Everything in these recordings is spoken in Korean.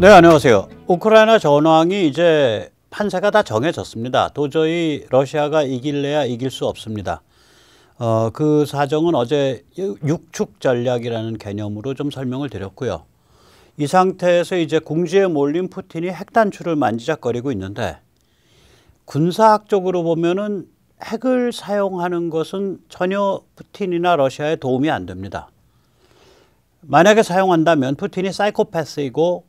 네, 안녕하세요. 우크라이나 전황이 이제 판세가 다 정해졌습니다. 도저히 러시아가 이길래야 이길 수 없습니다. 어, 그 사정은 어제 육축 전략이라는 개념으로 좀 설명을 드렸고요. 이 상태에서 이제 궁지에 몰린 푸틴이 핵단추를 만지작거리고 있는데 군사학적으로 보면은 핵을 사용하는 것은 전혀 푸틴이나 러시아에 도움이 안 됩니다. 만약에 사용한다면 푸틴이 사이코패스이고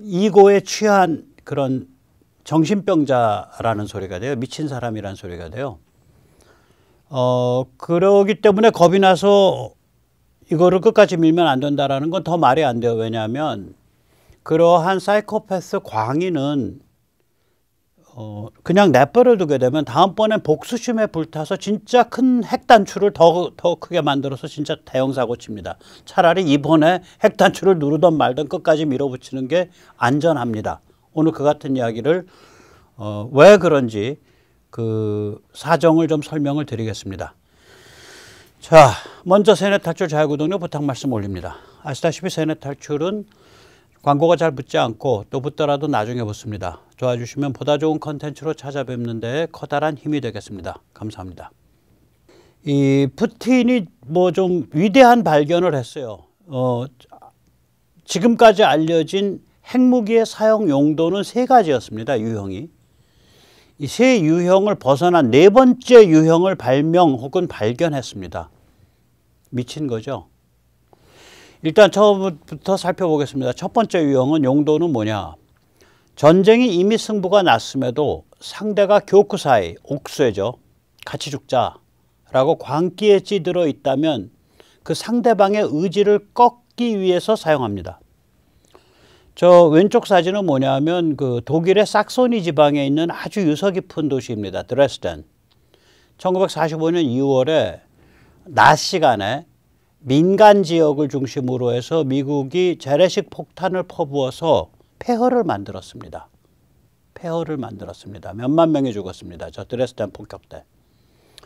이고에 취한 그런 정신병자라는 소리가 돼요. 미친 사람이라는 소리가 돼요. 어, 그러기 때문에 겁이 나서 이거를 끝까지 밀면 안 된다라는 건 더 말이 안 돼요. 왜냐하면 그러한 사이코패스 광인은 어, 그냥 내버려 두게 되면 다음번엔 복수심에 불타서 진짜 큰 핵단추를 더, 더 크게 만들어서 진짜 대형사고 칩니다. 차라리 이번에 핵단추를 누르던 말든 끝까지 밀어붙이는 게 안전합니다. 오늘 그 같은 이야기를 어, 왜 그런지 그 사정을 좀 설명을 드리겠습니다. 자, 먼저 세뇌 탈출 자유구동료 부탁 말씀 올립니다. 아시다시피 세뇌 탈출은 광고가 잘 붙지 않고 또 붙더라도 나중에 붙습니다. 도와주시면 보다 좋은 컨텐츠로 찾아뵙는 데 커다란 힘이 되겠습니다. 감사합니다. 이 푸틴이 뭐 좀 위대한 발견을 했어요. 어, 지금까지 알려진 핵무기의 사용 용도는 세 가지였습니다. 유형이. 이 세 유형을 벗어난 네 번째 유형을 발명 혹은 발견했습니다. 미친 거죠. 일단 처음부터 살펴보겠습니다. 첫 번째 유형은 용도는 뭐냐? 전쟁이 이미 승부가 났음에도 상대가 교구 사이 옥수해죠. 같이 죽자라고 광기에 찌들어 있다면 그 상대방의 의지를 꺾기 위해서 사용합니다. 저 왼쪽 사진은 뭐냐면 그 독일의 삭소니 지방에 있는 아주 유서 깊은 도시입니다. 드레스덴. 1945년 2월에 낮 시간에 민간 지역을 중심으로 해서 미국이 재래식 폭탄을 퍼부어서 폐허를 만들었습니다. 폐허를 만들었습니다. 몇만 명이 죽었습니다. 저 드레스덴 폭격 때.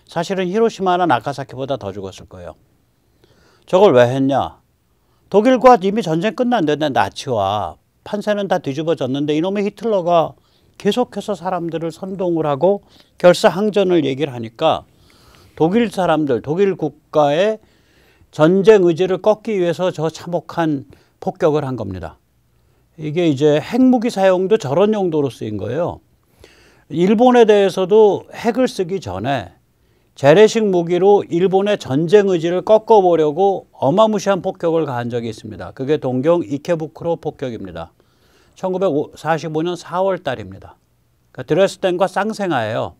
사실은 히로시마나 나카사키보다 더 죽었을 거예요. 저걸 왜 했냐? 독일과 이미 전쟁 끝났는데 나치와 판세는 다 뒤집어졌는데 이놈의 히틀러가 계속해서 사람들을 선동을 하고 결사항전을 얘기를 하니까 독일 사람들, 독일 국가의 전쟁 의지를 꺾기 위해서 저 참혹한 폭격을 한 겁니다. 이게 이제 핵무기 사용도 저런 용도로 쓰인 거예요. 일본에 대해서도 핵을 쓰기 전에 재래식 무기로 일본의 전쟁 의지를 꺾어보려고 어마무시한 폭격을 가한 적이 있습니다. 그게 동경 이케부크로 폭격입니다. 1945년 4월 달입니다. 그러니까 드레스덴과 쌍생아예요.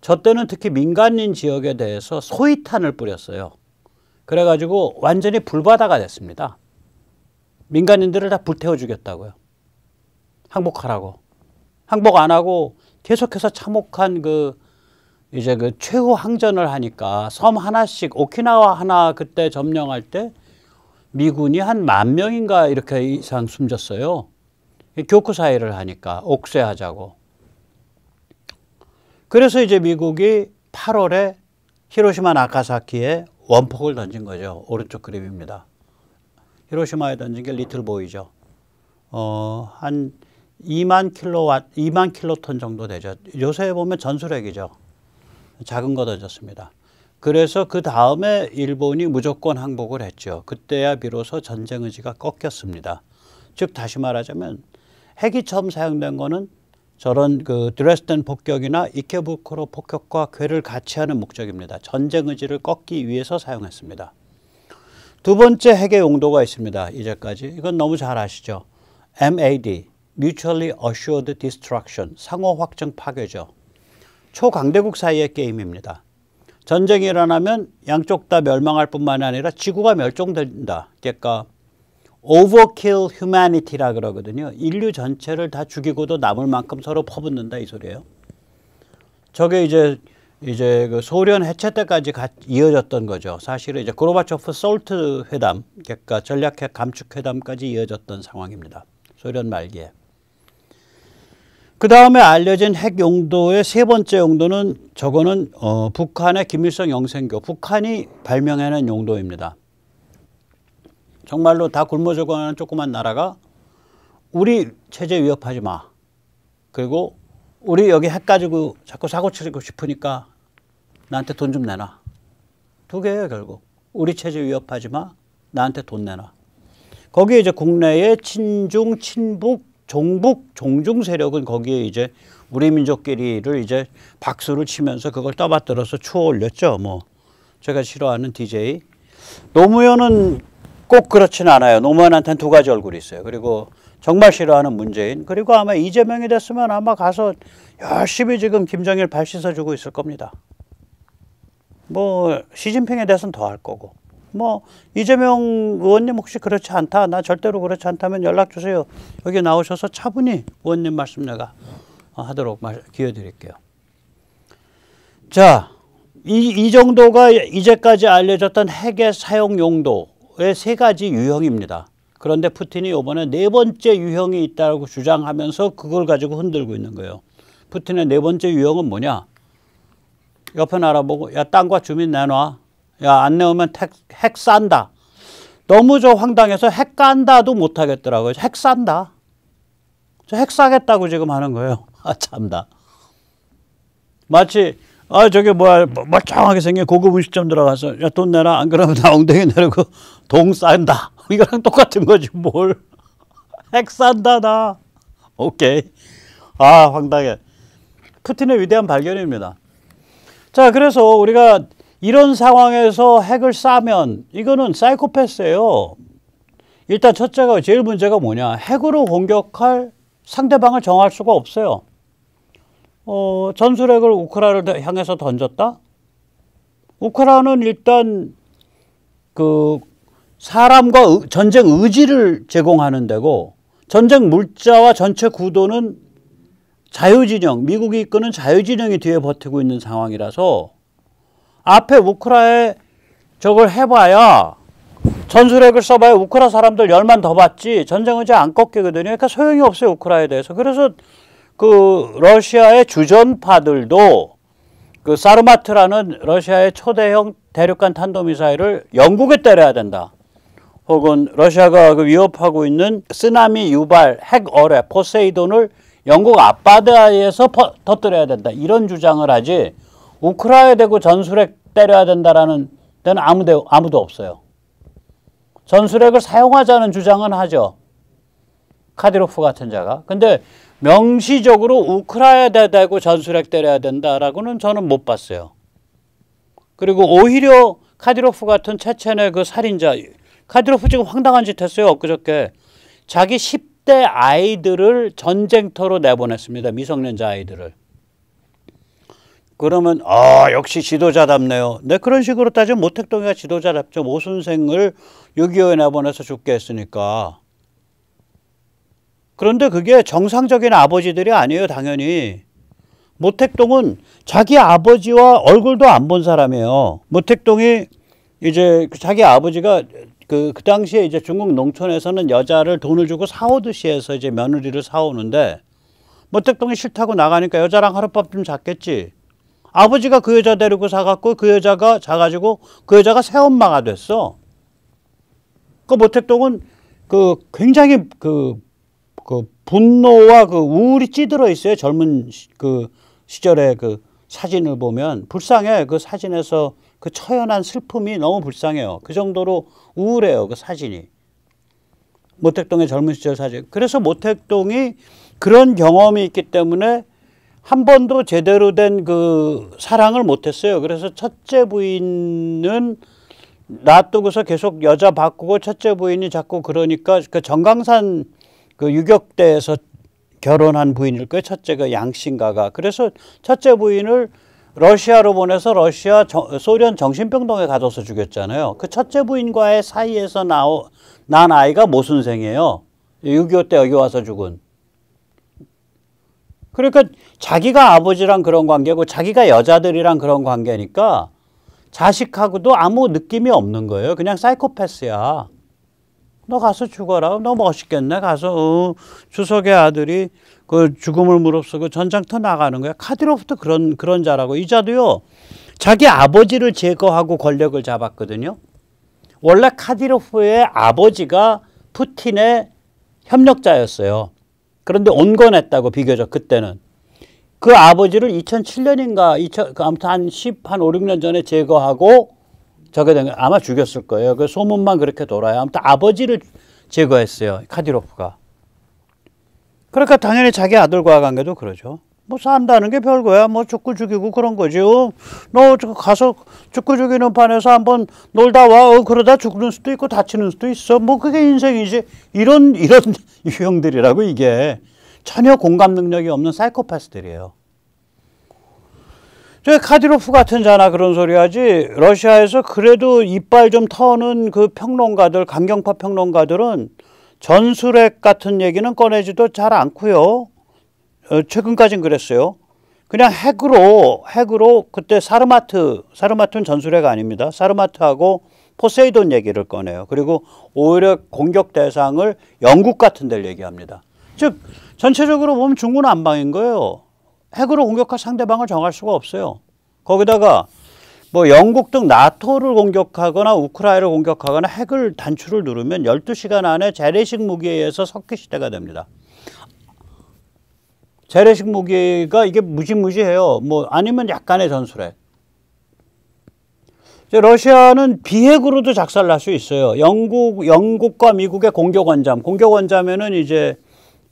저 때는 특히 민간인 지역에 대해서 소위탄을 뿌렸어요. 그래가지고 완전히 불바다가 됐습니다. 민간인들을 다 불태워 죽였다고요. 항복하라고. 항복 안 하고 계속해서 참혹한 그 이제 그 최후 항전을 하니까 섬 하나씩 오키나와 하나 그때 점령할 때 미군이 한 만 명인가 이렇게 이상 숨졌어요. 교구 사회를 하니까 옥쇄하자고. 그래서 이제 미국이 8월에 히로시마 나카사키에 원폭을 던진 거죠. 오른쪽 그림입니다. 히로시마에 던진 게 리틀보이죠. 어, 한 2만 킬로와 2만 킬로톤 정도 되죠. 요새 보면 전술핵이죠. 작은 거 던졌습니다. 그래서 그 다음에 일본이 무조건 항복을 했죠. 그때야 비로소 전쟁 의지가 꺾였습니다. 즉 다시 말하자면 핵이 처음 사용된 거는 저런 그 드레스덴 폭격이나 이케부쿠로 폭격과 괴를 같이 하는 목적입니다. 전쟁 의지를 꺾기 위해서 사용했습니다. 두 번째 핵의 용도가 있습니다. 이제까지 이건 너무 잘 아시죠? MAD, Mutually Assured Destruction, 상호 확정 파괴죠. 초강대국 사이의 게임입니다. 전쟁이 일어나면 양쪽 다 멸망할 뿐만 아니라 지구가 멸종된다. 그러니까 overkill humanity라 그러거든요. 인류 전체를 다 죽이고도 남을 만큼 서로 퍼붓는다 이 소리예요. 저게 이제 이제 그 소련 해체 때까지 이어졌던 거죠. 사실은 이제 고로바초프 솔트 회담, 그러니까 전략핵 감축 회담까지 이어졌던 상황입니다. 소련 말기에. 그 다음에 알려진 핵 용도의 세 번째 용도는 저거는 어, 북한의 김일성 영생교, 북한이 발명해낸 용도입니다. 정말로 다 굶어 죽어가는 조그만 나라가 우리 체제 위협하지 마. 그리고 우리 여기 핵 가지고 자꾸 사고 치고 싶으니까 나한테 돈 좀 내놔. 두 개예요, 결국. 우리 체제 위협하지 마. 나한테 돈 내놔. 거기에 이제 국내에 친중, 친북, 종북, 종중 세력은 거기에 이제 우리 민족끼리를 이제 박수를 치면서 그걸 떠받들어서 추어 올렸죠. 뭐 제가 싫어하는 DJ 노무현은 꼭 그렇진 않아요. 노무현한테는 두 가지 얼굴이 있어요. 그리고 정말 싫어하는 문재인 그리고 아마 이재명이 됐으면 아마 가서 열심히 지금 김정일 발신어주고 있을 겁니다. 뭐 시진핑에 대해서는 더 할 거고 뭐 이재명 의원님 혹시 그렇지 않다 나 절대로 그렇지 않다면 연락 주세요 여기 나오셔서 차분히 의원님 말씀 내가 하도록 기회 드릴게요 자이 이 정도가 이제까지 알려졌던 핵의 사용 용도 세 가지 유형입니다. 그런데 푸틴이 이번에 네 번째 유형이 있다고 주장하면서 그걸 가지고 흔들고 있는 거예요. 푸틴의 네 번째 유형은 뭐냐? 옆에 나라 보고 야 땅과 주민 내놔. 야 안 내오면 핵, 핵 싼다. 너무 저 황당해서 핵 깐다도 못 하겠더라고요. 핵 싼다. 저핵 사겠다고 지금 하는 거예요. 아 참다. 마치 아, 저게 뭐야, 멀쩡하게 뭐, 뭐 생긴 고급 음식점 들어가서, 야, 돈 내라. 안 그러면 나 엉덩이 내리고 동 싼다. 이거랑 똑같은 거지, 뭘. 핵 싼다, 나. 오케이. 아, 황당해. 푸틴의 위대한 발견입니다. 자, 그래서 우리가 이런 상황에서 핵을 싸면, 이거는 사이코패스예요. 일단 첫째가 제일 문제가 뭐냐. 핵으로 공격할 상대방을 정할 수가 없어요. 어, 전술핵을 우크라를 이나 향해서 던졌다? 우크라는 이나 일단 그 사람과 전쟁 의지를 제공하는 데고 전쟁 물자와 전체 구도는 자유진영, 미국이 이끄는 자유진영이 뒤에 버티고 있는 상황이라서 앞에 우크라에 저걸 해봐야 전술핵을 써봐야 우크라 사람들 열만 더 받지 전쟁 의지 안 꺾이거든요. 그러니까 소용이 없어요, 우크라에 대해서. 그래서 그 러시아의 주전파들도 그 사르마트라는 러시아의 초대형 대륙간 탄도미사일을 영국에 때려야 된다. 혹은 러시아가 그 위협하고 있는 쓰나미 유발 핵 어뢰 포세이돈을 영국 앞바다에서 터뜨려야 된다. 이런 주장을 하지 우크라이나 대고 전술핵 때려야 된다라는 데는 아무데, 아무도 없어요. 전술핵을 사용하자는 주장은 하죠. 카디로프 같은 자가. 근데 명시적으로 우크라야 대대고 전술핵 때려야 된다라고는 저는 못 봤어요. 그리고 오히려 카디로프 같은 체첸의 그 살인자, 카디로프 지금 황당한 짓 했어요. 엊그저께. 자기 10대 아이들을 전쟁터로 내보냈습니다. 미성년자 아이들을. 그러면 아 역시 지도자답네요. 네 그런 식으로 따지면 모택동이가 지도자답죠. 모순생을 6.25에 내보내서 죽게 했으니까. 그런데 그게 정상적인 아버지들이 아니에요, 당연히. 모택동은 자기 아버지와 얼굴도 안 본 사람이에요. 모택동이 이제 그 자기 아버지가 그, 그 당시에 이제 중국 농촌에서는 여자를 돈을 주고 사오듯이 해서 이제 며느리를 사오는데 모택동이 싫다고 나가니까 여자랑 하룻밤 좀 잤겠지. 아버지가 그 여자 데리고 사갖고그 여자가 자가지고 그 여자가 새엄마가 됐어. 그 모택동은 그 굉장히 그그 분노와 그 우울이 찌들어 있어요. 젊은 시, 그 시절의 그 사진을 보면 불쌍해. 그 사진에서 그 처연한 슬픔이 너무 불쌍해요. 그 정도로 우울해요. 그 사진이. 모택동의 젊은 시절 사진. 그래서 모택동이 그런 경험이 있기 때문에 한 번도 제대로 된 그 사랑을 못했어요. 그래서 첫째 부인은 놔두고서 계속 여자 바꾸고 첫째 부인이 자꾸 그러니까 그 정강산 그 유격대에서 결혼한 부인일 거예요. 첫째가 그 양신가가. 그래서 첫째 부인을 러시아로 보내서 러시아 저, 소련 정신병동에 가둬서 죽였잖아요. 그 첫째 부인과의 사이에서 나오, 난 아이가 모순생이에요. 6.25때 여기 와서 죽은. 그러니까 자기가 아버지랑 그런 관계고 자기가 여자들이랑 그런 관계니까 자식하고도 아무 느낌이 없는 거예요. 그냥 사이코패스야. 너 가서 죽어라. 너 멋있겠네. 가서 어, 주석의 아들이 그 죽음을 무릅쓰고 전장터 나가는 거야. 카디로프도 그런 그런 자라고 이 자도요. 자기 아버지를 제거하고 권력을 잡았거든요. 원래 카디로프의 아버지가 푸틴의 협력자였어요. 그런데 온건했다고 비교적 그때는 그 아버지를 2007년인가 2000, 그 아무튼 한 10, 한 5, 6년 전에 제거하고 저게 된 아마 죽였을 거예요. 그 소문만 그렇게 돌아요. 아무튼 아버지를 제거했어요. 카디로프가. 그러니까 당연히 자기 아들과 관계도 그러죠. 뭐 산다는 게 별거야. 뭐 죽고 죽이고 그런 거지. 어, 너 가서 죽고 죽이는 판에서 한번 놀다 와. 어, 그러다 죽는 수도 있고 다치는 수도 있어. 뭐 그게 인생이지. 이런 이런 유형들이라고 이게 전혀 공감 능력이 없는 사이코패스들이에요. 저 카디로프 같은 자나 그런 소리 하지 러시아에서 그래도 이빨 좀 터는 그 평론가들 강경파 평론가들은 전술핵 같은 얘기는 꺼내지도 잘 않고요. 어, 최근까진 그랬어요. 그냥 핵으로 핵으로 그때 사르마트 사르마트는 전술핵 아닙니다. 사르마트하고 포세이돈 얘기를 꺼내요. 그리고 오히려 공격 대상을 영국 같은 데를 얘기합니다. 즉 전체적으로 보면 중군 안방인 거예요. 핵으로 공격할 상대방을 정할 수가 없어요. 거기다가 뭐 영국 등 나토를 공격하거나 우크라이나를 공격하거나 핵을 단추를 누르면 12시간 안에 재래식 무기에 의해서 석기 시대가 됩니다. 재래식 무기가 이게 무지무지해요. 뭐 아니면 약간의 전술핵. 러시아는 비핵으로도 작살날 수 있어요. 영국, 영국과 미국의 공격 원잠. 공격 원잠에는 이제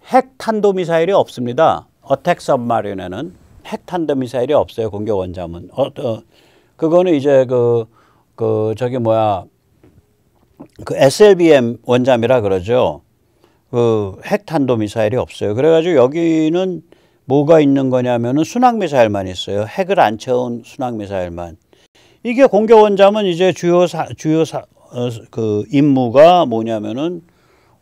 핵 탄도 미사일이 없습니다. 어택 서브마린에는 핵탄도 미사일이 없어요. 공격 원자문. 어, 어 그거는 이제 그그 그 저기 뭐야 그 SLBM 원잠이라 그러죠. 그 핵탄도 미사일이 없어요. 그래가지고 여기는 뭐가 있는 거냐면은 순항 미사일만 있어요. 핵을 안 채운 순항 미사일만. 이게 공격 원잠은 이제 주요 사, 주요 사, 어, 그 임무가 뭐냐면은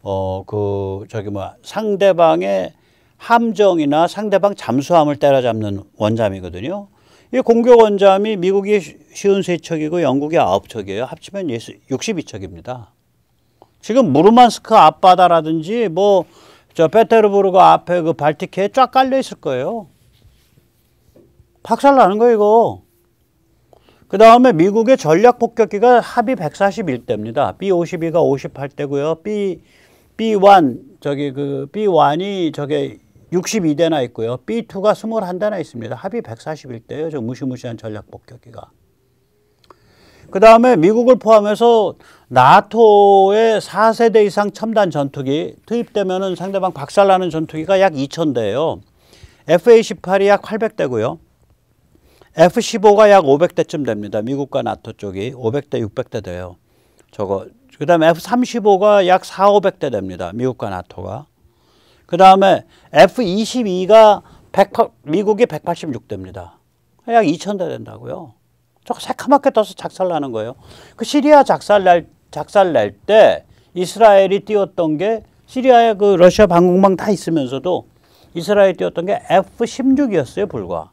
어 그 저기 뭐 상대방의 함정이나 상대방 잠수함을 때려잡는 원잠이거든요. 이 공격 원잠이 미국이 쉬운 세척이고 영국이 아홉 척이에요. 합치면 62척입니다. 지금 무르만스크 앞바다라든지 뭐 저 페테르부르크 앞에 그발틱크에쫙 깔려 있을 거예요. 박살 나는 거 이거. 그 다음에 미국의 전략 폭격기가 합이 141대입니다. B52가 58대고요. B B1 저기 그 B1이 저게 62대나 있고요. B2가 21대나 있습니다. 합이 141대예요. 저 무시무시한 전략 폭격기가. 그 다음에 미국을 포함해서 나토의 4세대 이상 첨단 전투기 투입되면은 상대방 박살나는 전투기가 약 2,000대예요. FA-18이 약 800대고요. F-15가 약 500대쯤 됩니다. 미국과 나토 쪽이 500대, 600대 돼요. 저거. 그 다음에 F-35가 약 4, 500대 됩니다. 미국과 나토가. 그 다음에 F-22가 108, 미국이 186대입니다. 약 2천대 된다고요. 저거 새카맣게 떠서 작살나는 거예요. 그 시리아 작살날, 작살날 때 이스라엘이 띄웠던 게 시리아에 그 러시아 방공망 다 있으면서도 이스라엘이 띄웠던 게 F-16이었어요, 불과.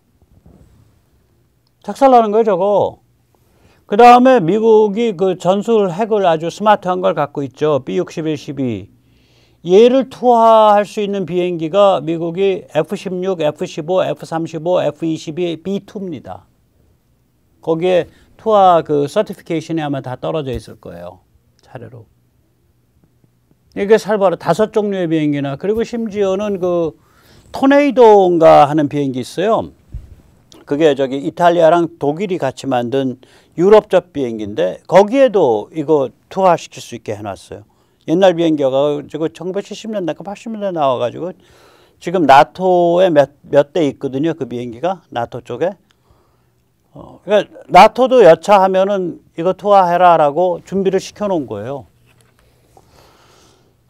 작살나는 거예요, 저거. 그 다음에 미국이 그 전술 핵을 아주 스마트한 걸 갖고 있죠. B-61, 12. 얘를 투하할 수 있는 비행기가 미국이 F-16, F-15, F-35, F-22, B-2입니다. 거기에 투하 그 서티피케이션이 아마 다 떨어져 있을 거예요. 차례로. 이게 살바로 다섯 종류의 비행기나 그리고 심지어는 그 토네이도인가 하는 비행기 있어요. 그게 저기 이탈리아랑 독일이 같이 만든 유럽적 비행기인데 거기에도 이거 투하시킬 수 있게 해놨어요. 옛날 비행기가 가지고 1970년대가 80년대 나와가지고 지금 나토에 몇 몇 대 있거든요. 그 비행기가 나토 쪽에. 어, 그러니까 나토도 여차하면은 이거 투하해라라고 준비를 시켜놓은 거예요.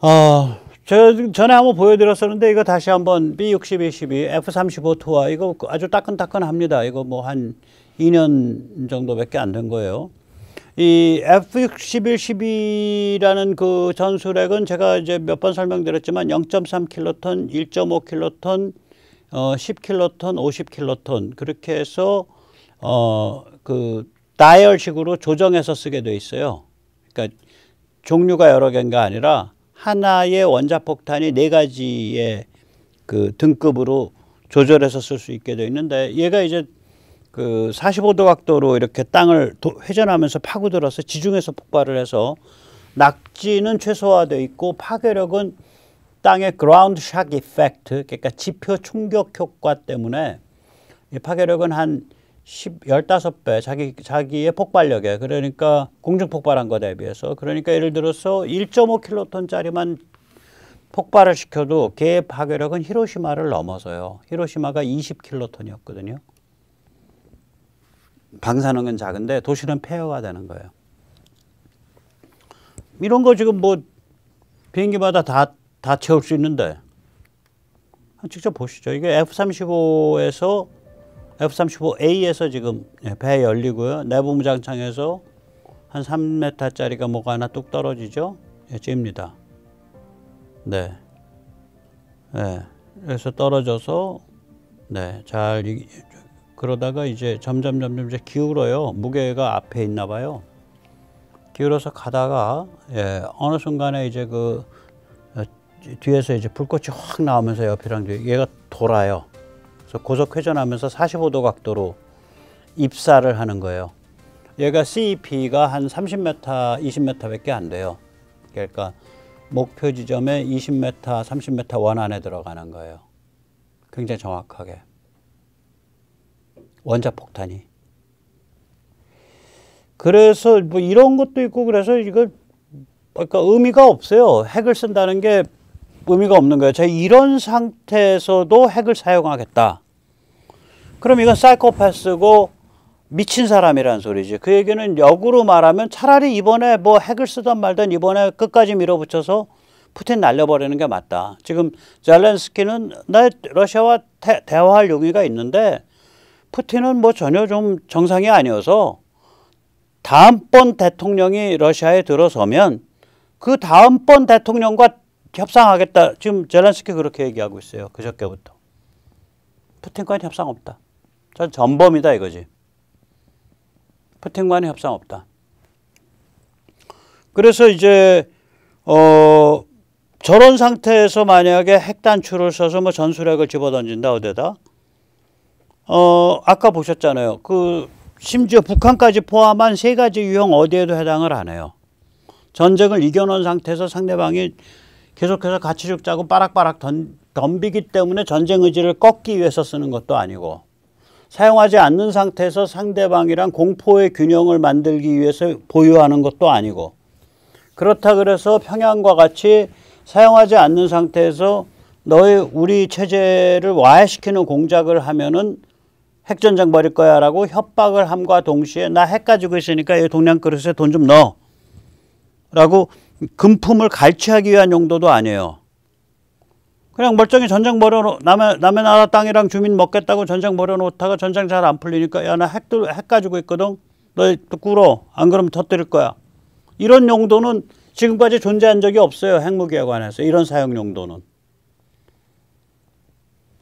어, 아, 저 전에 한번 보여드렸었는데 이거 다시 한번 B60, 22, F35 투하 이거 아주 따끈따끈합니다. 이거 뭐 한 2년 정도밖에 안 된 거예요. 이 F6112라는 그 전술핵은 제가 이제 몇 번 설명드렸지만 0.3킬로톤, 1.5킬로톤, 어, 10킬로톤, 50킬로톤 그렇게 해서 어, 그 다이얼식으로 조정해서 쓰게 돼 있어요. 그러니까 종류가 여러 개가 아니라 하나의 원자폭탄이 네 가지의 그 등급으로 조절해서 쓸 수 있게 돼 있는데 얘가 이제 그 45도 각도로 이렇게 땅을 도, 회전하면서 파고들어서 지중에서 폭발을 해서 낙지는 최소화돼 있고 파괴력은 땅의 그라운드 샥 이펙트 그러니까 지표 충격 효과 때문에 이 파괴력은 한 10, 15배 자기, 자기의 폭발력에 그러니까 공중 폭발한 거에 비해서 그러니까 예를 들어서 1.5킬로톤짜리만 폭발을 시켜도 개의 파괴력은 히로시마를 넘어서요. 히로시마가 20킬로톤이었거든요. 방사능은 작은데 도시는 폐허가 되는 거예요. 이런 거 지금 뭐 비행기마다 다, 다 채울 수 있는데 직접 보시죠. 이게 F-35에서 F-35A에서 지금 배 예, 열리고요. 내부 무장창에서 한 3m짜리가 뭐가 하나 뚝 떨어지죠. 예, 찝니다. 네. 네. 그래서 떨어져서 네, 잘 그러다가 이제 점점 점점 이제 기울어요. 무게가 앞에 있나 봐요. 기울어서 가다가 예, 어느 순간에 이제 그 어, 뒤에서 이제 불꽃이 확 나오면서 옆이랑 뒤에 얘가 돌아요. 그래서 고속 회전하면서 45도 각도로 입사를 하는 거예요. 얘가 CEP가 한 30m, 20m밖에 안 돼요. 그러니까 목표 지점에 20m, 30m 원 안에 들어가는 거예요. 굉장히 정확하게. 원자폭탄이. 그래서 뭐 이런 것도 있고 그래서 이거 그러니까 의미가 없어요. 핵을 쓴다는 게 의미가 없는 거예요. 자, 이런 상태에서도 핵을 사용하겠다. 그럼 이건 사이코패스고 미친 사람이라는 소리지. 그 얘기는 역으로 말하면 차라리 이번에 뭐 핵을 쓰던 말든 이번에 끝까지 밀어붙여서 푸틴 날려버리는 게 맞다. 지금 젤렌스키는 나 네, 러시아와 대, 화할 용의가 있는데 푸틴은 뭐 전혀 좀 정상이 아니어서 다음번 대통령이 러시아에 들어서면 그 다음번 대통령과 협상하겠다. 지금 젤란스키 그렇게 얘기하고 있어요. 그저께부터. 푸틴과는 협상 없다. 전 전범이다 이거지. 푸틴과는 협상 없다. 그래서 이제 어 저런 상태에서 만약에 핵단추를 써서 뭐 전술핵을 집어던진다 어디다 어, 아까 보셨잖아요. 그 심지어 북한까지 포함한 세 가지 유형 어디에도 해당을 안 해요. 전쟁을 이겨놓은 상태에서 상대방이 계속해서 같이 죽자고 빠락빠락 던, 덤비기 때문에 전쟁 의지를 꺾기 위해서 쓰는 것도 아니고 사용하지 않는 상태에서 상대방이랑 공포의 균형을 만들기 위해서 보유하는 것도 아니고 그렇다 그래서 평양과 같이 사용하지 않는 상태에서 너의 우리 체제를 와해시키는 공작을 하면은 핵전쟁 벌일 거야 라고 협박을 함과 동시에 나 핵 가지고 있으니까 이 동양 그릇에 돈 좀 넣어 라고 금품을 갈취하기 위한 용도도 아니에요. 그냥 멀쩡히 전쟁 벌여놓, 남의, 남의 나라 땅이랑 주민 먹겠다고 전쟁 벌여놓다가 전쟁 잘 안 풀리니까 야, 나 핵, 들, 핵 가지고 있거든. 너 꿇어. 안 그러면 터뜨릴 거야. 이런 용도는 지금까지 존재한 적이 없어요. 핵무기에 관해서. 이런 사용 용도는.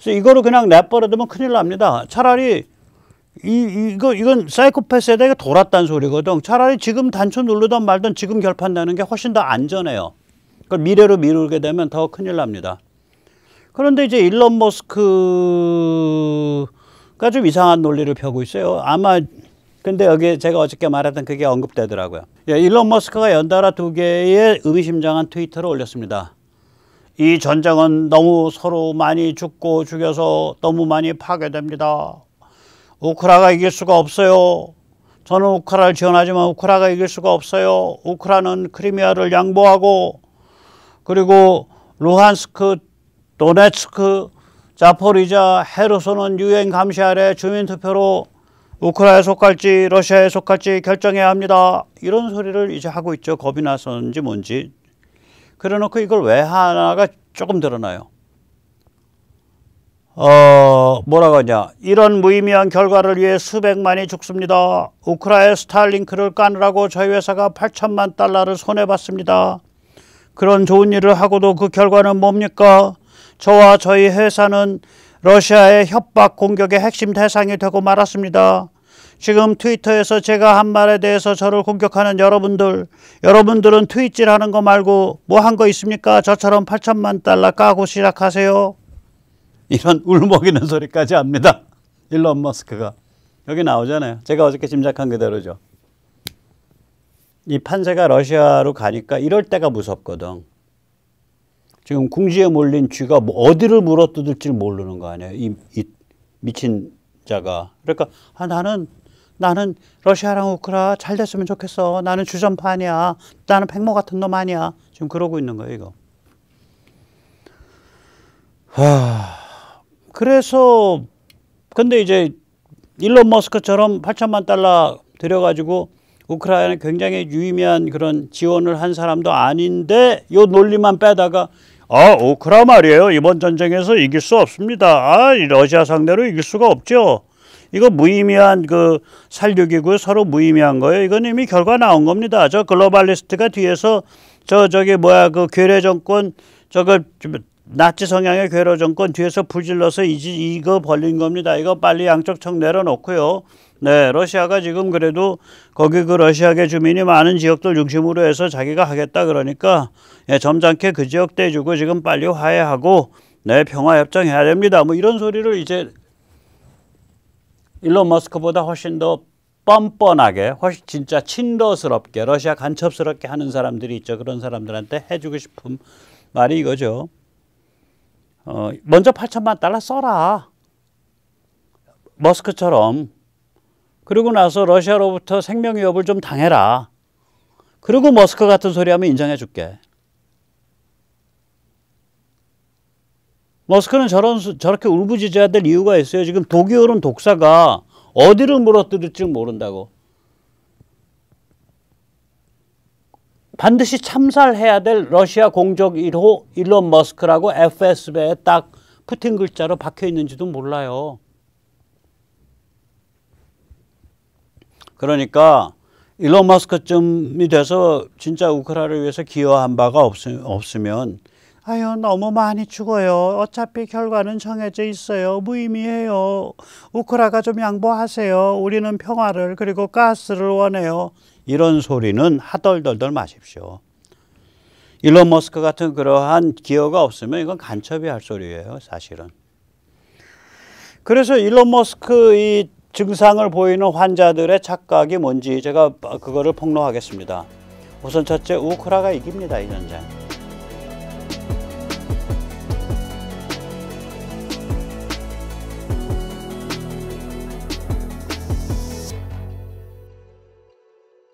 그래서 이거를 그냥 내버려두면 큰일 납니다. 차라리 이, 이거, 이건 사이코패스에다 가 돌았단 소리거든. 차라리 지금 단추 누르던 말든 지금 결판 내는 게 훨씬 더 안전해요. 그걸 미래로 미루게 되면 더 큰일 납니다. 그런데 이제 일론 머스크가 좀 이상한 논리를 펴고 있어요. 아마, 근데 여기 제가 어저께 말했던 그게 언급되더라고요. 예, 일론 머스크가 연달아 두 개의 의미심장한 트위터를 올렸습니다. 이 전쟁은 너무 서로 많이 죽고 죽여서 너무 많이 파괴됩니다. 우크라가 이길 수가 없어요. 저는 우크라를 지원하지만 우크라가 이길 수가 없어요. 우크라는 크리미아를 양보하고 그리고 루한스크, 도네츠크, 자포리자, 헤르소는 유엔 감시 아래 주민투표로 우크라에 속할지 러시아에 속할지 결정해야 합니다. 이런 소리를 이제 하고 있죠. 겁이 나서는지 뭔지. 그래놓고 이걸 왜 하나가 조금 드러나요. 어, 뭐라고 하냐. 이런 무의미한 결과를 위해 수백만이 죽습니다. 우크라의 스타링크를 까느라고 저희 회사가 8천만 달러를 손해봤습니다. 그런 좋은 일을 하고도 그 결과는 뭡니까? 저와 저희 회사는 러시아의 협박 공격의 핵심 대상이 되고 말았습니다. 지금 트위터에서 제가 한 말에 대해서 저를 공격하는 여러분들, 여러분들은 트윗질 하는 거 말고 뭐 한 거 있습니까? 저처럼 8천만 달러 까고 시작하세요. 이런 울먹이는 소리까지 합니다. 일론 머스크가. 여기 나오잖아요. 제가 어저께 짐작한 그대로죠. 이 판세가 러시아로 가니까 이럴 때가 무섭거든. 지금 궁지에 몰린 쥐가 뭐 어디를 물어뜯을지 모르는 거 아니에요. 이, 이 미친 자가. 그러니까 아, 나는 나는 러시아랑 우크라 잘 됐으면 좋겠어. 나는 주전파 아니야. 나는 백모 같은 놈 아니야. 지금 그러고 있는 거예요, 이거. 하... 그래서 근데 이제 일론 머스크처럼 8천만 달러 들여가지고 우크라이나에 굉장히 유의미한 그런 지원을 한 사람도 아닌데 요 논리만 빼다가 아 우크라 말이에요 이번 전쟁에서 이길 수 없습니다 아 러시아 상대로 이길 수가 없죠 이거 무의미한 그살륙이고 서로 무의미한 거예요. 이건 이미 결과 나온 겁니다. 저 글로벌리스트가 뒤에서 저 저기 뭐야 그 괴뢰 정권 저거 나치 성향의 괴뢰 정권 뒤에서 불질러서 이지 이거 벌린 겁니다. 이거 빨리 양쪽 청 내려놓고요. 네, 러시아가 지금 그래도 거기 그 러시아계 주민이 많은 지역들 중심으로 해서 자기가 하겠다 그러니까 예, 점잖게 그 지역 떼주고 지금 빨리 화해하고 네, 평화협정해야 됩니다. 뭐 이런 소리를 이제 일론 머스크보다 훨씬 더 뻔뻔하게 훨씬 진짜 친러스럽게 러시아 간첩스럽게 하는 사람들이 있죠. 그런 사람들한테 해주고 싶은 말이 이거죠. 어, 먼저 8천만 달러 써라. 머스크처럼. 그리고 나서 러시아로부터 생명 위협을 좀 당해라. 그리고 머스크 같은 소리 하면 인정해 줄게. 머스크는 저런 저렇게 울부짖어야 될 이유가 있어요. 지금 독이오른 독사가 어디를 물어뜯을지 모른다고. 반드시 참살해야 될 러시아 공적 1호 일론 머스크라고 FSB에 딱 푸틴 글자로 박혀 있는지도 몰라요. 그러니까 일론 머스크쯤이 돼서 진짜 우크라를 위해서 기여한 바가 없으면 아유, 너무 많이 죽어요. 어차피 결과는 정해져 있어요. 무의미해요. 우크라가 좀 양보하세요. 우리는 평화를 그리고 가스를 원해요. 이런 소리는 하덜덜덜 마십시오. 일론 머스크 같은 그러한 기여가 없으면 이건 간첩이 할 소리예요, 사실은. 그래서 일론 머스크 이 증상을 보이는 환자들의 착각이 뭔지 제가 그거를 폭로하겠습니다. 우선 첫째 우크라가 이깁니다, 이 전쟁.